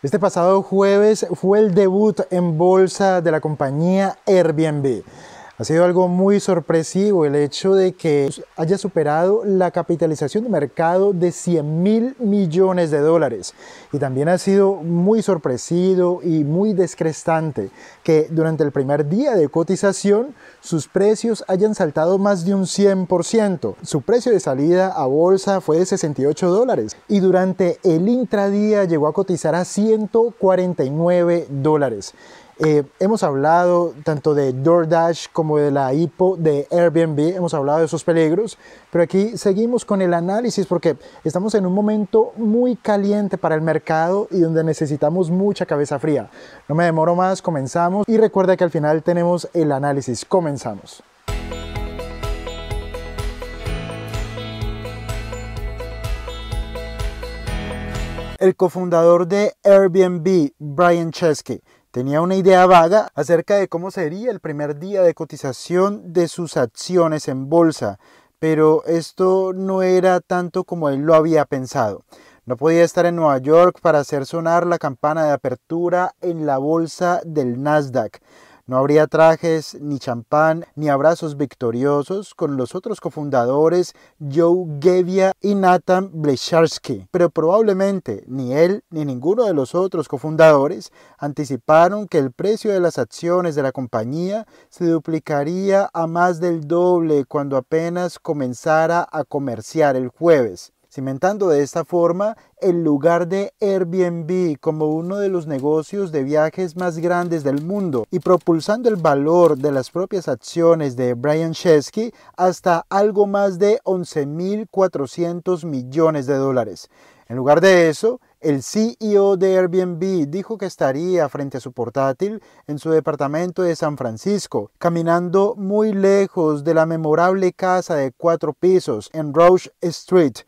Este pasado jueves fue el debut en bolsa de la compañía Airbnb. Ha sido algo muy sorpresivo el hecho de que haya superado la capitalización de mercado de 100 mil millones de dólares. Y también ha sido muy sorpresivo y muy descrestante que durante el primer día de cotización sus precios hayan saltado más de un 100%. Su precio de salida a bolsa fue de 68 dólares y durante el intradía llegó a cotizar a 149 dólares. Eh, hemos hablado tanto de DoorDash como de la IPO de Airbnb, hemos hablado de esos peligros, pero aquí seguimos con el análisis porque estamos en un momento muy caliente para el mercado y donde necesitamos mucha cabeza fría. No me demoro más, comenzamos y recuerda que al final tenemos el análisis, comenzamos. El cofundador de Airbnb, Brian Chesky, Tenía una idea vaga acerca de cómo sería el primer día de cotización de sus acciones en bolsa, pero esto no era tanto como él lo había pensado. No podía estar en Nueva York para hacer sonar la campana de apertura en la bolsa del Nasdaq. No habría trajes, ni champán, ni abrazos victoriosos con los otros cofundadores Joe Gevia y Nathan Blesharsky, pero probablemente ni él ni ninguno de los otros cofundadores anticiparon que el precio de las acciones de la compañía se duplicaría a más del doble cuando apenas comenzara a comerciar el jueves cimentando de esta forma el lugar de Airbnb como uno de los negocios de viajes más grandes del mundo y propulsando el valor de las propias acciones de Brian Chesky hasta algo más de 11.400 millones de dólares. En lugar de eso, el CEO de Airbnb dijo que estaría frente a su portátil en su departamento de San Francisco, caminando muy lejos de la memorable casa de cuatro pisos en Roche Street,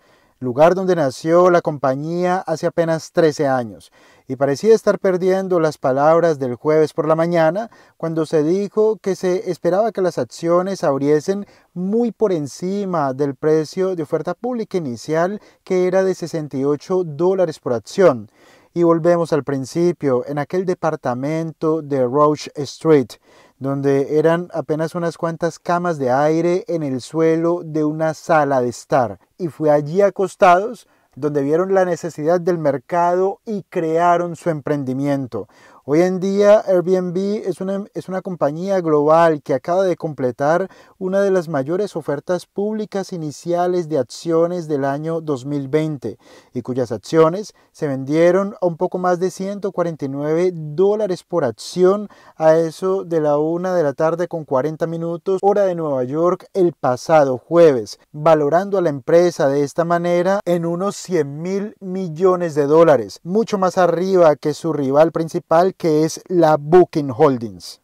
lugar donde nació la compañía hace apenas 13 años, y parecía estar perdiendo las palabras del jueves por la mañana cuando se dijo que se esperaba que las acciones abriesen muy por encima del precio de oferta pública inicial que era de 68 dólares por acción. Y volvemos al principio, en aquel departamento de Roche Street donde eran apenas unas cuantas camas de aire en el suelo de una sala de estar, y fue allí acostados donde vieron la necesidad del mercado y crearon su emprendimiento, Hoy en día Airbnb es una, es una compañía global que acaba de completar una de las mayores ofertas públicas iniciales de acciones del año 2020 y cuyas acciones se vendieron a un poco más de 149 dólares por acción a eso de la una de la tarde con 40 minutos hora de Nueva York el pasado jueves, valorando a la empresa de esta manera en unos 100 mil millones de dólares, mucho más arriba que su rival principal que es la Booking Holdings.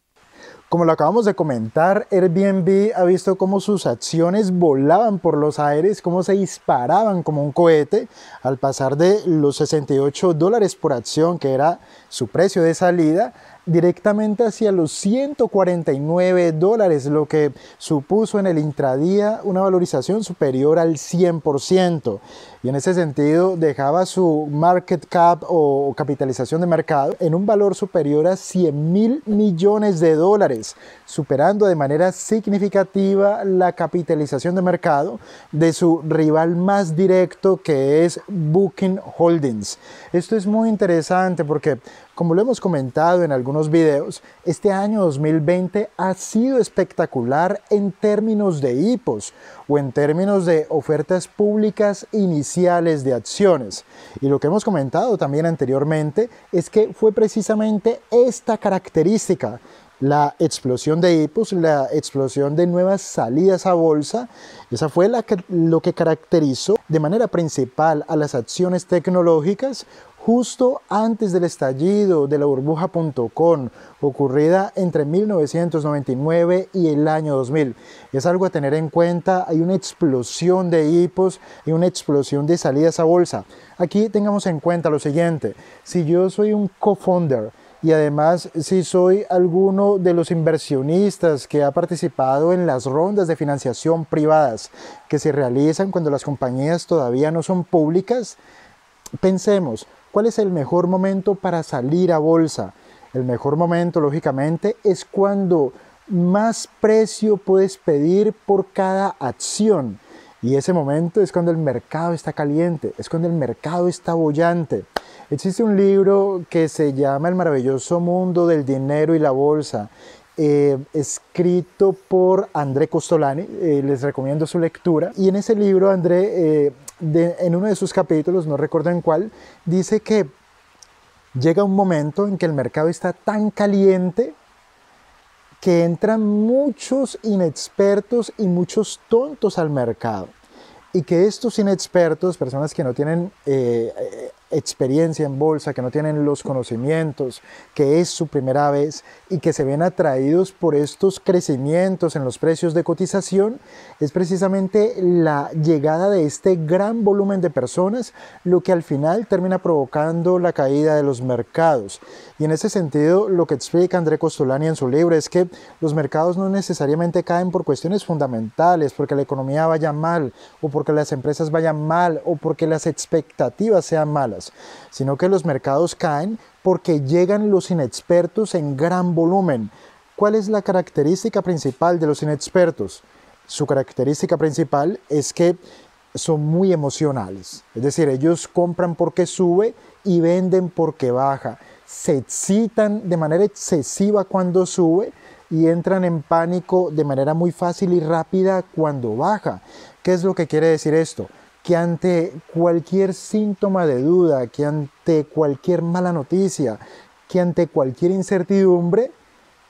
Como lo acabamos de comentar, Airbnb ha visto cómo sus acciones volaban por los aires, cómo se disparaban como un cohete al pasar de los 68 dólares por acción, que era su precio de salida, directamente hacia los 149 dólares, lo que supuso en el intradía una valorización superior al 100%. Y en ese sentido dejaba su market cap o capitalización de mercado en un valor superior a 100 mil millones de dólares, superando de manera significativa la capitalización de mercado de su rival más directo que es Booking Holdings. Esto es muy interesante porque como lo hemos comentado en algunos videos, este año 2020 ha sido espectacular en términos de IPOs o en términos de ofertas públicas iniciales de acciones. Y lo que hemos comentado también anteriormente es que fue precisamente esta característica la explosión de IPOs, la explosión de nuevas salidas a bolsa, esa fue la lo que caracterizó de manera principal a las acciones tecnológicas justo antes del estallido de la burbuja burbuja.com ocurrida entre 1999 y el año 2000. Es algo a tener en cuenta, hay una explosión de hipos y una explosión de salidas a bolsa. Aquí tengamos en cuenta lo siguiente, si yo soy un co-founder, y además si soy alguno de los inversionistas que ha participado en las rondas de financiación privadas que se realizan cuando las compañías todavía no son públicas, pensemos, ¿Cuál es el mejor momento para salir a bolsa? El mejor momento, lógicamente, es cuando más precio puedes pedir por cada acción. Y ese momento es cuando el mercado está caliente, es cuando el mercado está bollante. Existe un libro que se llama El maravilloso mundo del dinero y la bolsa eh, escrito por André Costolani. Eh, les recomiendo su lectura. Y en ese libro, André, eh, en uno de sus capítulos, no recuerdo en cuál, dice que llega un momento en que el mercado está tan caliente que entran muchos inexpertos y muchos tontos al mercado. Y que estos inexpertos, personas que no tienen experiencia en bolsa, que no tienen los conocimientos, que es su primera vez y que se ven atraídos por estos crecimientos en los precios de cotización, es precisamente la llegada de este gran volumen de personas lo que al final termina provocando la caída de los mercados. Y en ese sentido, lo que explica André Costolani en su libro es que los mercados no necesariamente caen por cuestiones fundamentales, porque la economía vaya mal o porque las empresas vayan mal o porque las expectativas sean malas sino que los mercados caen porque llegan los inexpertos en gran volumen. ¿Cuál es la característica principal de los inexpertos? Su característica principal es que son muy emocionales, es decir, ellos compran porque sube y venden porque baja, se excitan de manera excesiva cuando sube y entran en pánico de manera muy fácil y rápida cuando baja. ¿Qué es lo que quiere decir esto? que ante cualquier síntoma de duda, que ante cualquier mala noticia, que ante cualquier incertidumbre,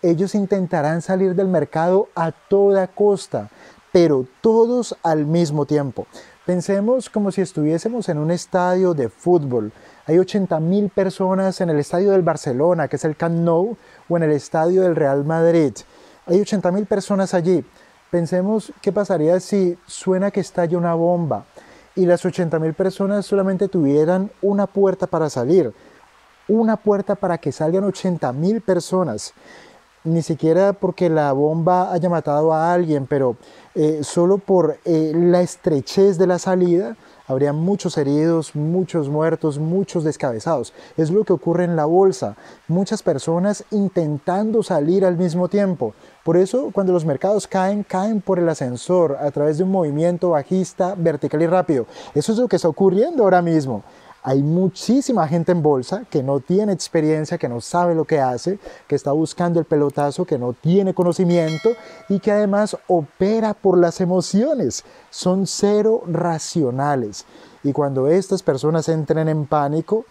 ellos intentarán salir del mercado a toda costa, pero todos al mismo tiempo. Pensemos como si estuviésemos en un estadio de fútbol. Hay 80.000 personas en el estadio del Barcelona, que es el Camp Nou, o en el estadio del Real Madrid. Hay 80.000 personas allí. Pensemos qué pasaría si suena que estalla una bomba y las 80.000 personas solamente tuvieran una puerta para salir, una puerta para que salgan 80.000 personas. Ni siquiera porque la bomba haya matado a alguien, pero eh, solo por eh, la estrechez de la salida, habría muchos heridos, muchos muertos, muchos descabezados. Es lo que ocurre en la bolsa. Muchas personas intentando salir al mismo tiempo. Por eso cuando los mercados caen, caen por el ascensor a través de un movimiento bajista vertical y rápido. Eso es lo que está ocurriendo ahora mismo. Hay muchísima gente en bolsa que no tiene experiencia, que no sabe lo que hace, que está buscando el pelotazo, que no tiene conocimiento y que además opera por las emociones. Son cero racionales. Y cuando estas personas entren en pánico,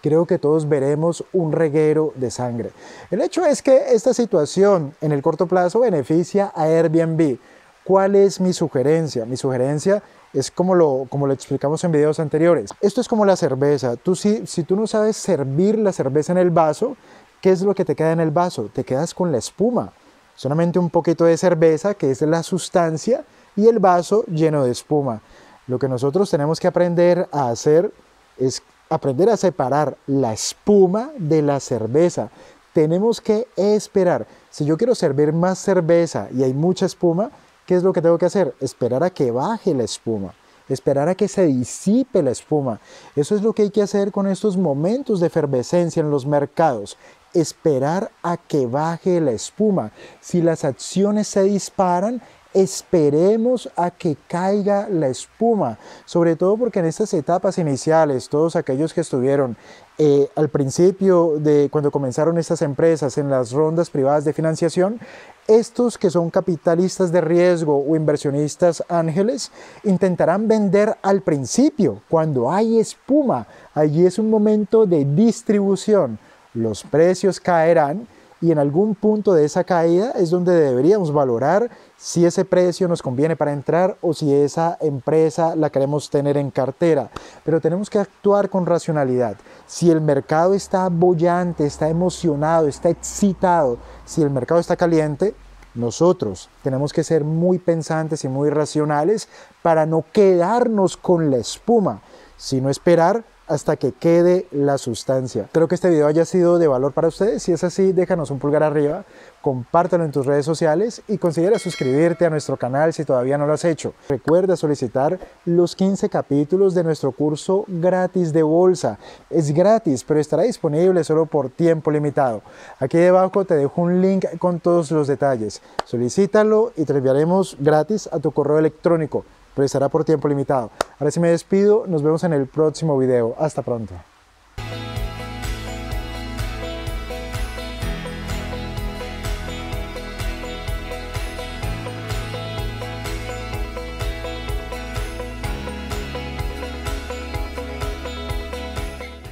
creo que todos veremos un reguero de sangre. El hecho es que esta situación en el corto plazo beneficia a Airbnb. ¿Cuál es mi sugerencia? Mi sugerencia es como lo, como lo explicamos en videos anteriores. Esto es como la cerveza. Tú, si, si tú no sabes servir la cerveza en el vaso, ¿qué es lo que te queda en el vaso? Te quedas con la espuma. Solamente un poquito de cerveza, que es la sustancia, y el vaso lleno de espuma. Lo que nosotros tenemos que aprender a hacer es aprender a separar la espuma de la cerveza. Tenemos que esperar. Si yo quiero servir más cerveza y hay mucha espuma, ¿Qué es lo que tengo que hacer? Esperar a que baje la espuma, esperar a que se disipe la espuma. Eso es lo que hay que hacer con estos momentos de efervescencia en los mercados. Esperar a que baje la espuma. Si las acciones se disparan, esperemos a que caiga la espuma, sobre todo porque en estas etapas iniciales, todos aquellos que estuvieron eh, al principio de cuando comenzaron estas empresas en las rondas privadas de financiación, estos que son capitalistas de riesgo o inversionistas ángeles intentarán vender al principio, cuando hay espuma, allí es un momento de distribución los precios caerán y en algún punto de esa caída es donde deberíamos valorar si ese precio nos conviene para entrar o si esa empresa la queremos tener en cartera. Pero tenemos que actuar con racionalidad. Si el mercado está bollante, está emocionado, está excitado, si el mercado está caliente, nosotros tenemos que ser muy pensantes y muy racionales para no quedarnos con la espuma, sino esperar hasta que quede la sustancia. Creo que este video haya sido de valor para ustedes. Si es así, déjanos un pulgar arriba, compártelo en tus redes sociales y considera suscribirte a nuestro canal si todavía no lo has hecho. Recuerda solicitar los 15 capítulos de nuestro curso gratis de bolsa. Es gratis, pero estará disponible solo por tiempo limitado. Aquí debajo te dejo un link con todos los detalles. Solicítalo y te enviaremos gratis a tu correo electrónico pero estará por tiempo limitado. Ahora sí me despido, nos vemos en el próximo video. Hasta pronto.